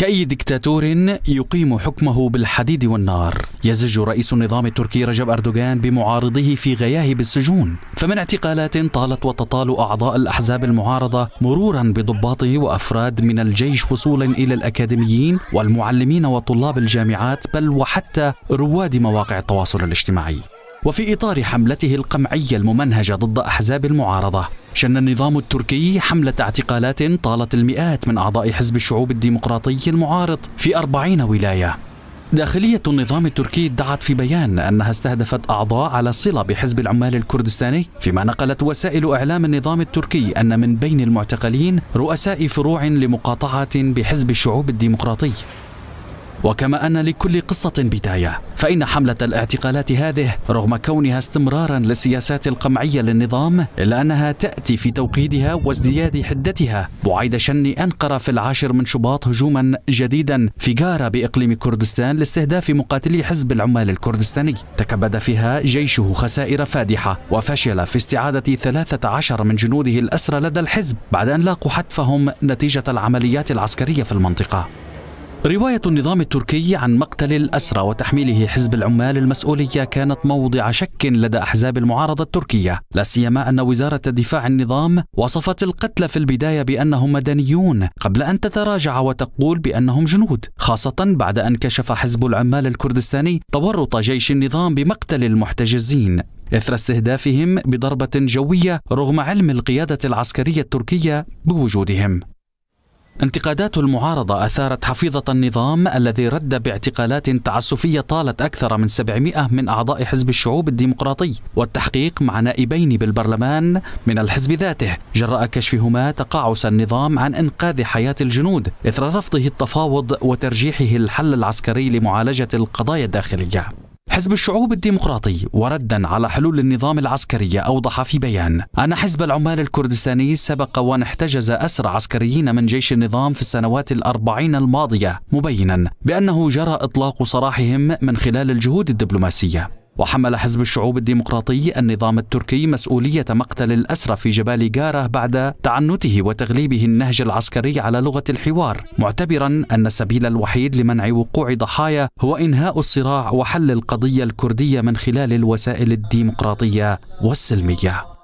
كأي دكتاتور يقيم حكمه بالحديد والنار يزج رئيس النظام التركي رجب أردوغان بمعارضيه في غياهب السجون فمن اعتقالات طالت وتطال أعضاء الأحزاب المعارضة مرورا بضباطه وأفراد من الجيش وصولا إلى الأكاديميين والمعلمين وطلاب الجامعات بل وحتى رواد مواقع التواصل الاجتماعي وفي إطار حملته القمعية الممنهجة ضد أحزاب المعارضة شن النظام التركي حملة اعتقالات طالت المئات من أعضاء حزب الشعوب الديمقراطي المعارض في أربعين ولاية داخلية النظام التركي ادعت في بيان أنها استهدفت أعضاء على صلة بحزب العمال الكردستاني فيما نقلت وسائل إعلام النظام التركي أن من بين المعتقلين رؤساء فروع لمقاطعة بحزب الشعوب الديمقراطي وكما أن لكل قصة بداية فإن حملة الاعتقالات هذه رغم كونها استمرارا للسياسات القمعية للنظام إلا أنها تأتي في توقيدها وازدياد حدتها بعيد شن أنقرة في العاشر من شباط هجوما جديدا في جارة بإقليم كردستان لاستهداف مقاتلي حزب العمال الكردستاني تكبد فيها جيشه خسائر فادحة وفشل في استعادة 13 من جنوده الأسرى لدى الحزب بعد أن لاقوا حتفهم نتيجة العمليات العسكرية في المنطقة رواية النظام التركي عن مقتل الأسرى وتحميله حزب العمال المسؤولية كانت موضع شك لدى أحزاب المعارضة التركية لا سيما أن وزارة دفاع النظام وصفت القتلى في البداية بأنهم مدنيون قبل أن تتراجع وتقول بأنهم جنود خاصة بعد أن كشف حزب العمال الكردستاني تورط جيش النظام بمقتل المحتجزين إثر استهدافهم بضربة جوية رغم علم القيادة العسكرية التركية بوجودهم انتقادات المعارضة أثارت حفيظة النظام الذي رد باعتقالات تعسفية طالت أكثر من 700 من أعضاء حزب الشعوب الديمقراطي والتحقيق مع نائبين بالبرلمان من الحزب ذاته جراء كشفهما تقاعس النظام عن إنقاذ حياة الجنود إثر رفضه التفاوض وترجيحه الحل العسكري لمعالجة القضايا الداخلية حزب الشعوب الديمقراطي وردا على حلول النظام العسكري أوضح في بيان أن حزب العمال الكردستاني سبق وأن احتجز أسر عسكريين من جيش النظام في السنوات الأربعين الماضية مبينا بأنه جرى إطلاق سراحهم من خلال الجهود الدبلوماسية وحمل حزب الشعوب الديمقراطي النظام التركي مسؤولية مقتل الأسرى في جبال جارة بعد تعنته وتغليبه النهج العسكري على لغة الحوار معتبرا أن السبيل الوحيد لمنع وقوع ضحايا هو إنهاء الصراع وحل القضية الكردية من خلال الوسائل الديمقراطية والسلمية